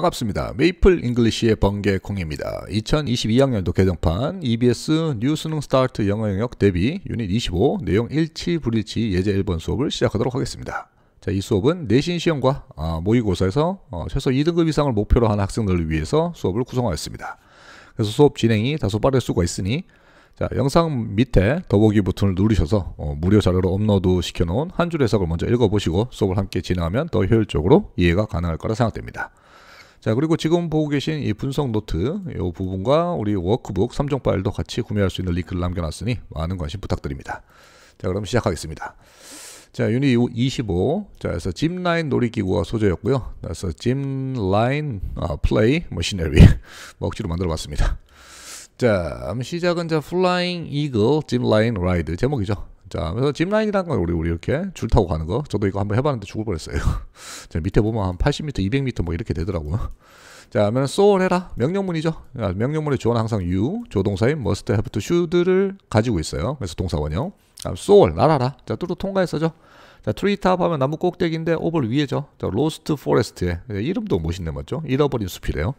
반갑습니다. 메이플 잉글리시의 번개콩입니다. 2022학년도 개정판 EBS 뉴 수능 스타트 영어 영역 대비 유닛 25 내용 일치 불일치 예제 1번 수업을 시작하도록 하겠습니다. 자, 이 수업은 내신 시험과 아, 모의고사에서 어, 최소 2등급 이상을 목표로 하는 학생들을 위해서 수업을 구성하였습니다. 그래서 수업 진행이 다소 빠를 수가 있으니 자, 영상 밑에 더보기 버튼을 누르셔서 어, 무료 자료로 업로드 시켜놓은 한 줄 해석을 먼저 읽어보시고 수업을 함께 진행하면 더 효율적으로 이해가 가능할 거라 생각됩니다. 자, 그리고 지금 보고 계신 이 분석 노트 이 부분과 우리 워크북 3종 파일도 같이 구매할 수 있는 링크를 남겨놨으니 많은 관심 부탁드립니다. 자, 그럼 시작하겠습니다. 자, 유닛 25. 자, 그래서 짚라인 놀이기구가 소재였고요. 그래서 짚라인 아, 플레이 머신너리 먹지로 만들어 봤습니다. 자, 시작은 자 플라잉 이글 짚라인 라이드 제목이죠. 자, 그래서 짚라인이라는 건 우리, 우리 이렇게 줄 타고 가는 거. 저도 이거 한번 해봤는데 죽어버렸어요 자, 밑에 보면 한 80m, 200m 뭐 이렇게 되더라고요. 자, 그러면 소울 해라. 명령문이죠. 명령문의 주어는 항상 you, 조동사인 must, have to, should를 가지고 있어요. 그래서 동사 원형. 소울, 날아라. 자, 뚜루 통과했어죠. 자, 트리탑 하면 나무 꼭대기인데 오벌 위에죠. 자, 로스트 포레스트에 예, 이름도 멋있네 맞죠? 잃어버린 숲이래요.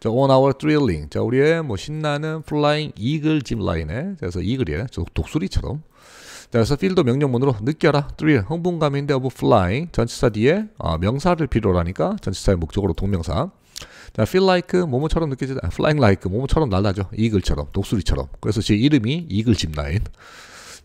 자, on our thrilling. 자, 우리의 뭐 신나는 플라잉 이글 짚 라인에. 그래서 이글이에요. 독수리처럼. 자, 그래서 필드 명령문으로 느껴라. thrill 흥분감인데 of flying 전치사 뒤에 어, 명사를 필요로 하니까 전치사의 목적으로 동명사. 자, feel like 모모처럼 느껴지다. flying like 모모처럼 날아죠. 이글처럼 독수리처럼. 그래서 제 이름이 이글 집라인.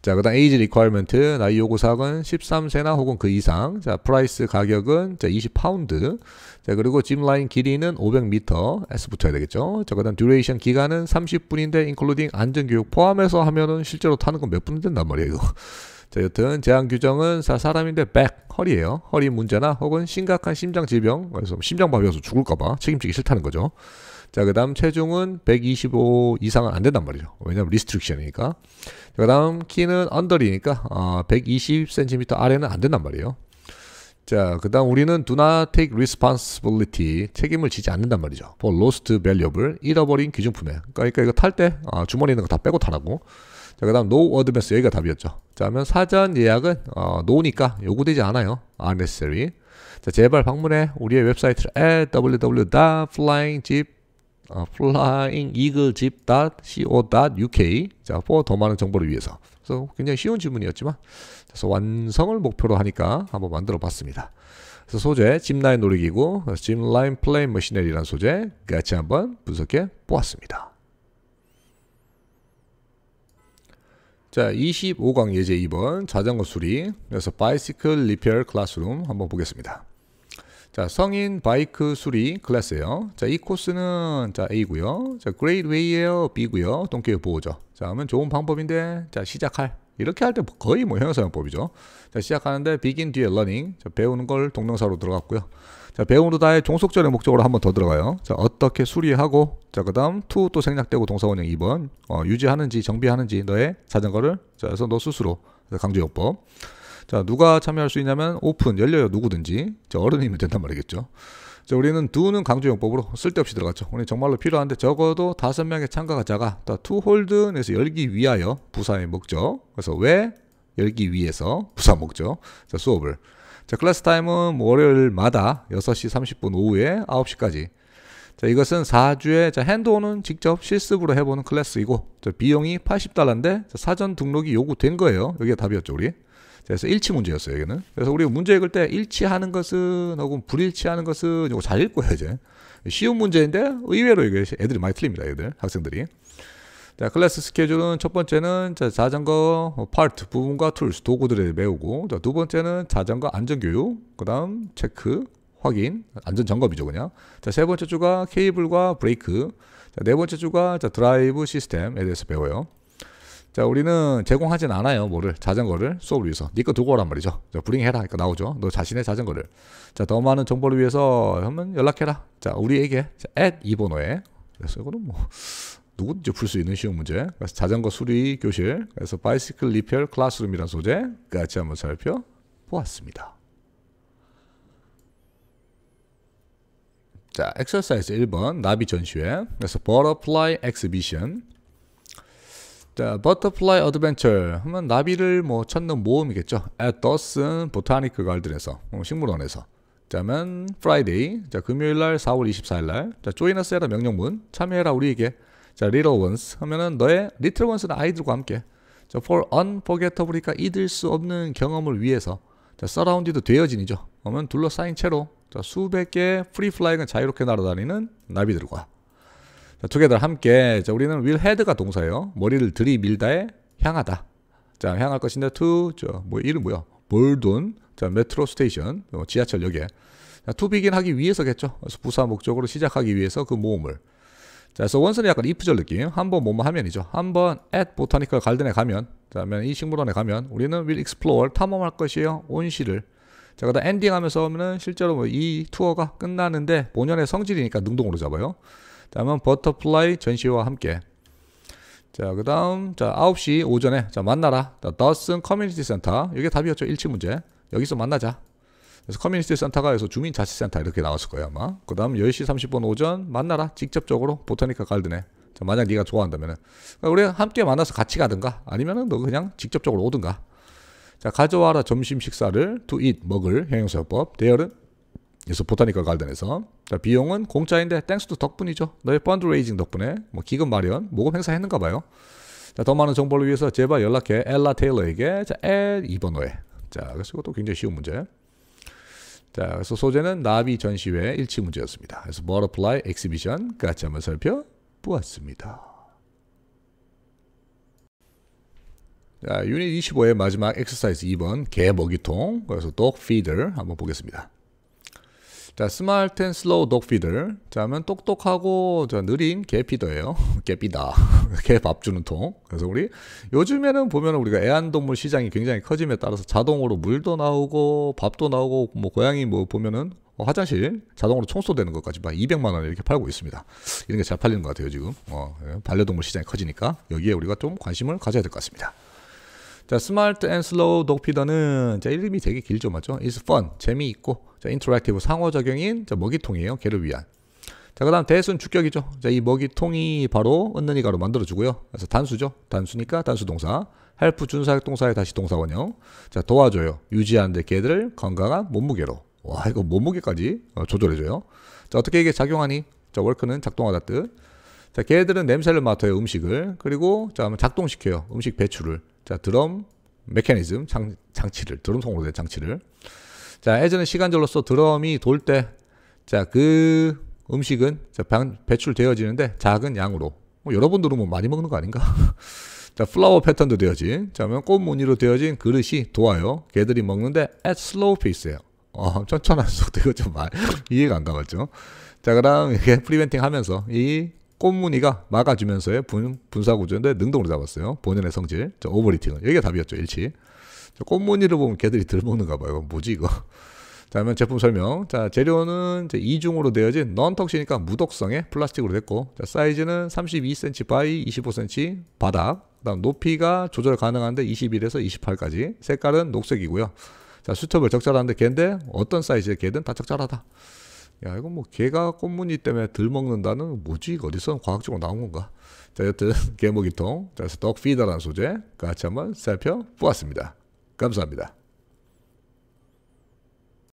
자, 그 다음 에이지 리퀘어먼트 나이 요구 사항은 13세나 혹은 그 이상. 자, 프라이스 가격은 자, 20파운드. 자, 그리고 짐 라인 길이는 500m. S 붙어야 되겠죠. 자, 그다음 듀레이션 기간은 30분인데 including 안전 교육 포함해서 하면은 실제로 타는 건 몇분 된단 말이에요, 이거. 자, 여튼 제한 규정은 사, 사람인데 백 허리예요. 허리 문제나 혹은 심각한 심장 질병, 그래서 심장마비여서 죽을까 봐 책임지기 싫다는 거죠. 자, 그 다음 체중은 125 이상은 안 된단 말이죠. 왜냐면 리스트릭션이니까. 그 다음 키는 언더리니까 어, 120cm 아래는 안 된단 말이에요. 자, 그 다음 우리는 do not take responsibility. 책임을 지지 않는단 말이죠. for lost valuable. 잃어버린 귀중품에. 그러니까 이거 탈때 어, 주머니 있는 거 다 빼고 타라고. 자, 그 다음 no advance. 여기가 답이었죠. 자, 하면 사전 예약은 어, no니까 요구되지 않아요. unnecessary. 자, 제발 방문해 우리의 웹사이트를 www.flyingjip.com 어, flyingeagle집.co.uk 자, f o 더 많은 정보를 위해서. 그래서 굉장히 쉬운 질문이었지만 그래서 완성을 목표로 하니까 한번 만들어 봤습니다. 그래서 소재 짚라인 놀이기구, 짚라인 플레이 머신넬이라는 소재 같이 한번 분석해 보았습니다. 자, 25강 예제 2번 자전거 수리, 그래서 바이시클 리페어 클래스룸 한번 보겠습니다. 자, 성인 바이크 수리 클래스예요. 자, 이 코스는 자, A고요. 자, 그레이드 웨이에요. B고요. 동계 보호죠. 자, 하면 좋은 방법인데 자, 시작할 이렇게 할 때 거의 뭐 형용사용법이죠. 자, 시작하는데 begin 뒤에 learning. 자, 배우는 걸 동명사로 들어갔고요. 자, 배우는다의 종속절의 목적으로 한 번 더 들어가요. 자, 어떻게 수리하고 자, 그다음 to 또 생략되고 동사 원형 2번. 어, 유지하는지 정비하는지 너의 자전거를 자, 그래서 너 스스로 강조요법. 자, 누가 참여할 수 있냐면 오픈 열려요 누구든지. 자, 어른이면 된단 말이겠죠. 자, 우리는 두는 강조용법으로 쓸데없이 들어갔죠. 오늘 정말로 필요한데 적어도 다섯 명의 참가자가 투홀 h 에서 열기 위하여 부사의 목적. 그래서 왜 열기 위해서 부사 목적. 자, 수업을. 자, 클래스 타임은 월요일마다 6시 30분 오후에 9시까지. 자, 이것은 4주에 자, 핸드온은 직접 실습으로 해보는 클래스이고 자, 비용이 80달러인데 자, 사전 등록이 요구된 거예요. 여기가 답이었죠, 우리. 그래서 일치 문제였어요, 여기는. 그래서 우리 문제 읽을 때 일치하는 것은 혹은 불일치하는 것은 이거 잘 읽고요, 이제. 쉬운 문제인데 의외로 이게 애들이 많이 틀립니다, 애들, 학생들이. 자, 클래스 스케줄은 첫 번째는 자, 자전거 파트 부분과 툴스 도구들을 배우고 자, 두 번째는 자전거 안전 교육, 그다음 체크, 확인, 안전 점검이죠, 그냥. 자, 세 번째 주가 케이블과 브레이크. 자, 네 번째 주가 자, 드라이브 시스템에 대해서 배워요. 자, 우리는 제공하진 않아요. 뭐를? 자전거를 수업을 위해서. 니꺼네 두고 오란 말이죠. 자, 브링해라. 그러니까 나오죠. 너 자신의 자전거를. 자, 더 많은 정보를 위해서 형번 연락해라. 자, 우리에게 자, at 이 번호에. 그래서 이거는 뭐 누구든지 풀 수 있는 쉬운 문제. 그래서 자전거 수리 교실. 그래서 바이시클 리페어 클래스룸이란소재 같이 한번 살펴보았습니다. 자, 엑서사이즈 1번 나비 전시회. 그래서 버터플라이 엑스비션. 자, Butterfly Adventure 하면 나비를 뭐 찾는 모험이겠죠. At Dawson Botanic Garden에서 식물원에서. 자면 Friday, 자 금요일날 4월 24일날, 자 Join Us 해라 명령문 참여해라 우리에게. 자 Little Ones 하면은 너의 Little Ones는 아이들과 함께. 자 For u n f o r g e t t a b l e 니까 잊을 수 없는 경험을 위해서. 자 Surrounded 되어진이죠. 그면 둘러싸인 채로 자 수백 개 Free Flying은 자유롭게 날아다니는 나비들과. 자, t o g 함께. 자, 우리는 will head가 동사예요. 머리를 들이밀다에 향하다. 자, 향할 것인데 to 저뭐 이름 뭐야? 몰돈. 자, 메트로 스테이션. 어, 지하철역에. 자, to begin 하기 위해서겠죠. 그래서 부사 목적으로 시작하기 위해서 그 모음을. 자, 그래서 원서는 약간 if절 느낌. 한번 뭐뭐 하면이죠. 한번 at botanical garden에 가면, 그다음에 이 식물원에 가면 우리는 will explore 탐험할 것이에요. 온실을. 자, 그다음 엔딩하면서 하면은 실제로 뭐이 투어가 끝나는데 본연의 성질이니까 능동으로 잡아요. 다음은 버터플라이 전시와 함께. 자, 그 다음, 자, 9시 오전에, 자, 만나라. 자, 더슨 커뮤니티 센터. 이게 답이었죠. 1층 문제. 여기서 만나자. 그래서 커뮤니티 센터가 해서 주민자치센터 이렇게 나왔을 거예요, 아마. 그 다음 10시 30분 오전 만나라. 직접적으로 보타니카 갈드네. 자, 만약 네가 좋아한다면은. 그러니까 우리가 함께 만나서 같이 가든가. 아니면은 너 그냥 직접적으로 오든가. 자, 가져와라 점심 식사를 to eat 먹을 형용사법. 대열은 그래서 보타니컬 갈든에서 자, 비용은 공짜인데 땡스도 덕분이죠. 너의 펀드레이징 덕분에 뭐 기금 마련, 모금 행사 했는가 봐요. 자, 더 많은 정보를 위해서 제발 연락해 엘라 테일러에게 자, 엘 2번호에 자, 그래서 이것도 굉장히 쉬운 문제. 자, 그래서 소재는 나비 전시회 일치 문제였습니다. 그래서 버터플라이 엑시비션까지 한번 살펴보았습니다. 자, 유닛 25의 마지막 엑서사이즈 2번 개먹이통 그래서 독 피더 한번 보겠습니다. 자, smart and slow dog feeder. 자, 하면 똑똑하고 저 느린 개 피더예요. 개 피다. 개 밥 주는 통. 그래서 우리 요즘에는 보면 우리가 애완동물 시장이 굉장히 커짐에 따라서 자동으로 물도 나오고 밥도 나오고 뭐 고양이 뭐 보면은 어, 화장실 자동으로 청소되는 것까지 막 200만 원 이렇게 팔고 있습니다. 이런 게 잘 팔리는 것 같아요 지금. 어, 예. 반려동물 시장이 커지니까 여기에 우리가 좀 관심을 가져야 될 것 같습니다. 자, 스마트 앤 슬로우 독피더는 자 이름이 되게 길죠 맞죠? is fun 재미있고 자, 인터랙티브 상호작용인 자, 먹이통이에요. 개를 위한. 자, 그 다음 대수는 주격이죠. 자, 이 먹이통이 바로 은는이가로 만들어주고요. 그래서 단수죠. 단수니까 단수동사. 헬프 준사역동사에 다시 동사원형. 자, 도와줘요. 유지하는데 개들을 건강한 몸무게로. 와, 이거 몸무게까지 어, 조절해줘요. 자, 어떻게 이게 작용하니? 자, 월크는 작동하다 뜻. 자, 개들은 냄새를 맡아요. 음식을. 그리고 자, 한번 작동시켜요. 음식 배출을. 자, 드럼 메커니즘 장, 장치를. 드럼통으로 된 장치를. 자, 예전에 시간절로서 드럼이 돌 때, 자, 그 음식은 자, 방, 배출되어지는데 작은 양으로. 뭐 여러 분들은면 뭐 많이 먹는 거 아닌가? 자, 플라워 패턴도 되어진, 자, 꽃 무늬로 되어진 그릇이 도와요. 개들이 먹는데 at slow pace예요. 어, 천천한 속도 이거 좀 말, 이해가 안 가봤죠? 자, 그럼 이게 프리벤팅 하면서 이 꽃무늬가 막아주면서의 분, 분사구조인데 능동으로 잡았어요. 본연의 성질. 자, 오버리팅은. 여기가 답이었죠. 일치. 꽃무늬를 보면 개들이 들먹는가 봐요. 뭐지 이거? 자, 그러면 제품 설명. 자, 재료는 이제 2중으로 되어진 넌턱시니까 무독성의 플라스틱으로 됐고, 자, 사이즈는 32cm 바이 25cm 바닥, 그다음 높이가 조절 가능한데 21에서 28까지, 색깔은 녹색이고요. 자, 수첩을 적절한데 개인데 어떤 사이즈의 개든 다 적절하다. 야, 이건 뭐 개가 꽃무늬 때문에 들먹는다는 뭐지? 어디서 과학적으로 나온 건가? 자, 여튼 개목이통, 자, 그래서 톡 피더라는 소재 같이 한번 살펴보았습니다. 감사합니다.